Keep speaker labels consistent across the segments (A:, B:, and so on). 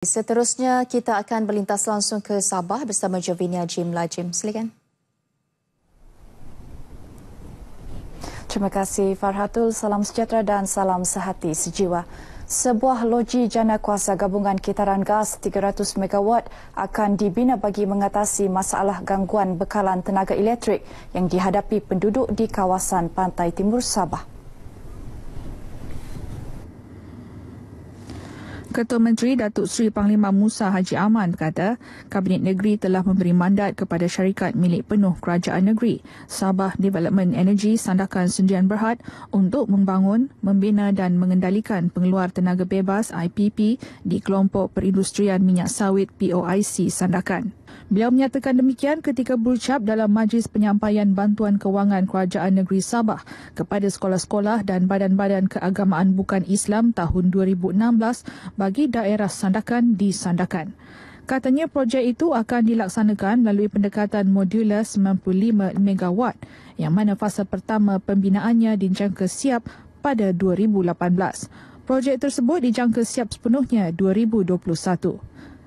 A: Seterusnya kita akan berlintas langsung ke Sabah bersama Jovinia Jim Lajim. Silakan. Terima kasih Farhatul. Salam sejahtera dan salam sehati sejiwa. Sebuah loji jana kuasa gabungan kitaran gas 300 MW akan dibina bagi mengatasi masalah gangguan bekalan tenaga elektrik yang dihadapi penduduk di kawasan pantai timur Sabah. Ketua Menteri Datuk Seri
B: Panglima Musa Haji Aman kata, Kabinet Negeri telah memberi mandat kepada syarikat milik penuh kerajaan negeri, Sabah Development Energy Sandakan Sendirian Berhad untuk membangun, membina dan mengendalikan pengeluar tenaga bebas IPP di kelompok perindustrian minyak sawit POIC Sandakan. Beliau menyatakan demikian ketika berucap dalam majlis penyampaian bantuan kewangan Kerajaan Negeri Sabah kepada sekolah-sekolah dan badan-badan keagamaan bukan Islam tahun 2016 bagi daerah Sandakan di Sandakan. Katanya projek itu akan dilaksanakan melalui pendekatan modular 95 MW yang mana fasa pertama pembinaannya dijangka siap pada 2018. Projek tersebut dijangka siap sepenuhnya 2021.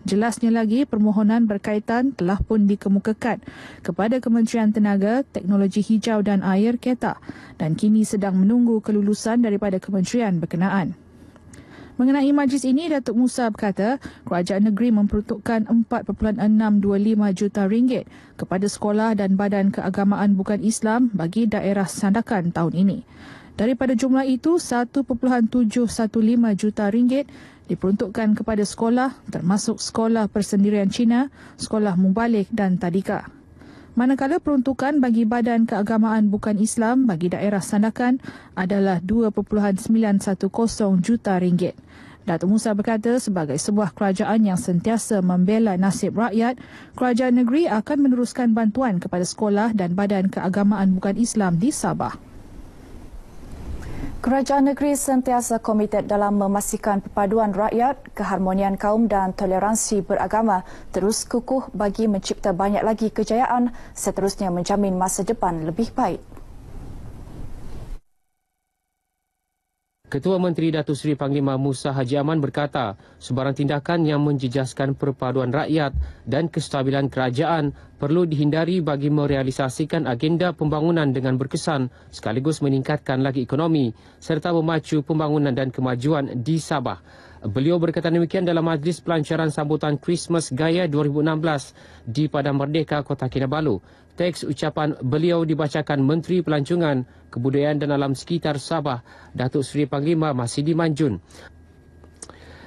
B: Jelasnya lagi, permohonan berkaitan telah pun dikemukakan kepada Kementerian Tenaga, Teknologi Hijau dan Air KETA dan kini sedang menunggu kelulusan daripada Kementerian berkenaan. Mengenai majlis ini, Datuk Musa berkata, kerajaan negeri memperuntukkan 4.625 juta ringgit kepada sekolah dan badan keagamaan bukan Islam bagi daerah sandakan tahun ini. Daripada jumlah itu, 1.715 juta ringgit diperuntukkan kepada sekolah termasuk sekolah persendirian China, sekolah mubalik dan tadika. Manakala peruntukan bagi badan keagamaan bukan Islam bagi daerah sandakan adalah 2.910 juta ringgit. Datuk Musa berkata sebagai sebuah kerajaan yang sentiasa membela nasib rakyat, kerajaan negeri akan meneruskan bantuan kepada sekolah dan badan keagamaan bukan Islam di Sabah.
A: Kerajaan negeri sentiasa komited dalam memastikan perpaduan rakyat, keharmonian kaum dan toleransi beragama terus kukuh bagi mencipta banyak lagi kejayaan seterusnya menjamin masa depan lebih baik.
C: Ketua Menteri Datuk Seri Panglima Musa Haji Aman berkata, sebarang tindakan yang menjejaskan perpaduan rakyat dan kestabilan kerajaan perlu dihindari bagi merealisasikan agenda pembangunan dengan berkesan sekaligus meningkatkan lagi ekonomi serta memacu pembangunan dan kemajuan di Sabah. Beliau berkata demikian dalam majlis pelancaran sambutan Christmas Gaya 2016 di Padang Merdeka, Kota Kinabalu. Teks ucapan beliau dibacakan Menteri Pelancongan, Kebudayaan dan Alam Sekitar Sabah, Datuk Seri Panglima Masidi Manjun.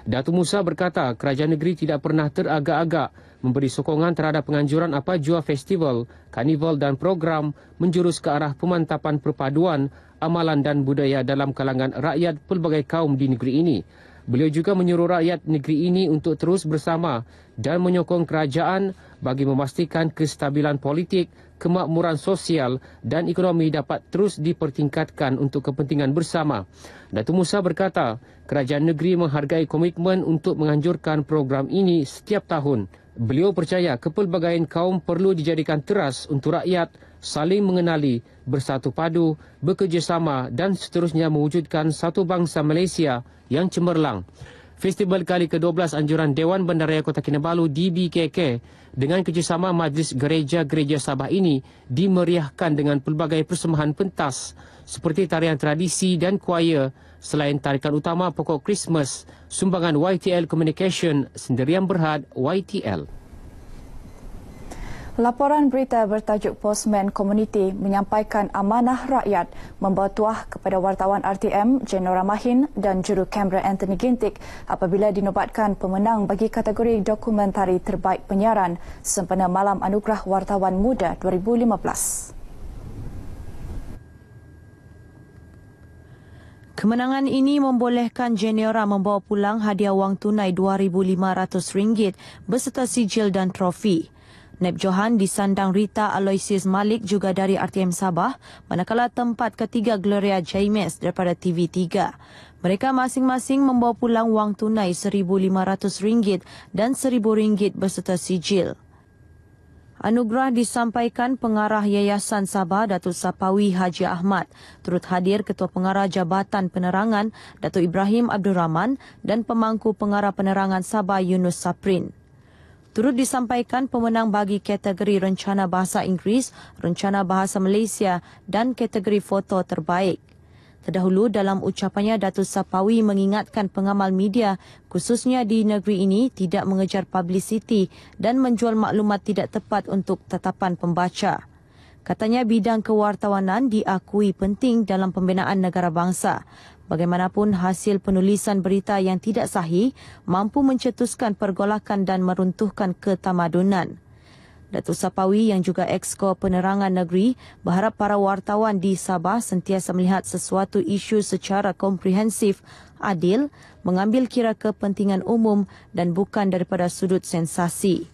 C: Datuk Musa berkata kerajaan negeri tidak pernah teragak-agak memberi sokongan terhadap penganjuran apa jua festival, karnival dan program menjurus ke arah pemantapan perpaduan, amalan dan budaya dalam kalangan rakyat pelbagai kaum di negeri ini. Beliau juga menyuruh rakyat negeri ini untuk terus bersama dan menyokong kerajaan bagi memastikan kestabilan politik, kemakmuran sosial dan ekonomi dapat terus dipertingkatkan untuk kepentingan bersama. Datuk Musa berkata, kerajaan negeri menghargai komitmen untuk menganjurkan program ini setiap tahun Beliau percaya kepelbagaian kaum perlu dijadikan teras untuk rakyat saling mengenali, bersatu padu, bekerjasama dan seterusnya mewujudkan satu bangsa Malaysia yang cemerlang. Festival kali ke-12 Anjuran Dewan Bandaraya Kota Kinabalu DBKK dengan kerjasama Majlis Gereja-Gereja Sabah ini dimeriahkan dengan pelbagai persembahan pentas seperti tarian tradisi dan kuaya selain tarikan utama pokok Christmas sumbangan YTL Communication Sendirian Berhad YTL.
A: Laporan berita bertajuk Postman Community menyampaikan amanah rakyat membawa tuah kepada wartawan RTM Jenora Mahin dan juru kamera Anthony Gintik apabila dinobatkan pemenang bagi kategori dokumentari terbaik penyiaran sempena Malam Anugerah Wartawan Muda
D: 2015. Kemenangan ini membolehkan Jeniora membawa pulang hadiah wang tunai RM2,500 beserta sijil dan trofi. Naib Johan disandang Rita Aloysius Malik juga dari RTM Sabah, manakala tempat ketiga Gloria James daripada TV3. Mereka masing-masing membawa pulang wang tunai RM1,500 dan RM1,000 berserta sijil. Anugerah disampaikan pengarah Yayasan Sabah Datuk Sapawi Haji Ahmad, turut hadir Ketua Pengarah Jabatan Penerangan Datuk Ibrahim Abdul Rahman dan Pemangku Pengarah Penerangan Sabah Yunus Saprin. Turut disampaikan pemenang bagi kategori Rencana Bahasa Inggeris, Rencana Bahasa Malaysia dan kategori Foto Terbaik. Terdahulu dalam ucapannya Datuk Sapawi mengingatkan pengamal media khususnya di negeri ini tidak mengejar publicity dan menjual maklumat tidak tepat untuk tatapan pembaca. Katanya bidang kewartawanan diakui penting dalam pembinaan negara bangsa. Bagaimanapun, hasil penulisan berita yang tidak sahih mampu mencetuskan pergolakan dan meruntuhkan ketamadunan. Datuk Sapawi yang juga ekskor penerangan negeri berharap para wartawan di Sabah sentiasa melihat sesuatu isu secara komprehensif, adil, mengambil kira kepentingan umum dan bukan daripada sudut sensasi.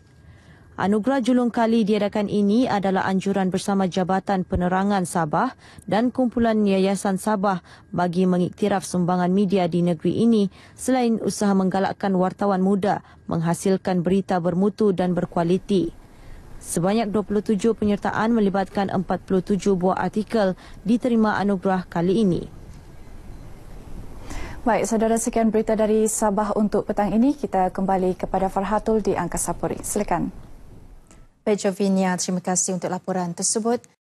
D: Anugerah julung kali diadakan ini adalah anjuran bersama Jabatan Penerangan Sabah dan Kumpulan Yayasan Sabah bagi mengiktiraf sumbangan media di negeri ini selain usaha menggalakkan wartawan muda menghasilkan berita bermutu dan berkualiti. Sebanyak 27 penyertaan melibatkan 47 buah artikel diterima anugerah kali ini.
A: Baik, saudara sekian berita dari Sabah untuk petang ini. Kita kembali kepada
D: Farhatul di Angkasa Puri. Silakan. Pejovinia, terima kasih untuk laporan tersebut.